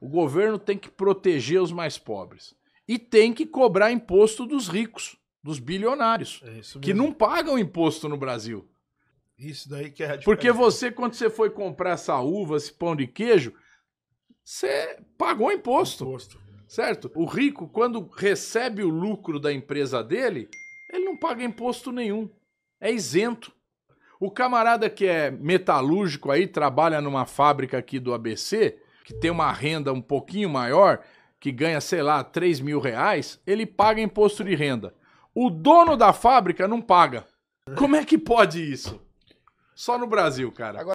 O governo tem que proteger os mais pobres e tem que cobrar imposto dos ricos, dos bilionários, é que não pagam imposto no Brasil. Isso daí que é a Porque você, quando você foi comprar essa uva, esse pão de queijo, você pagou imposto. imposto. Certo? O rico, quando recebe o lucro da empresa dele, ele não paga imposto nenhum. É isento. O camarada que é metalúrgico aí, trabalha numa fábrica aqui do ABC, que tem uma renda um pouquinho maior, que ganha, sei lá, 3 mil reais, ele paga imposto de renda. O dono da fábrica não paga. Como é que pode isso? Só no Brasil, cara. Agora...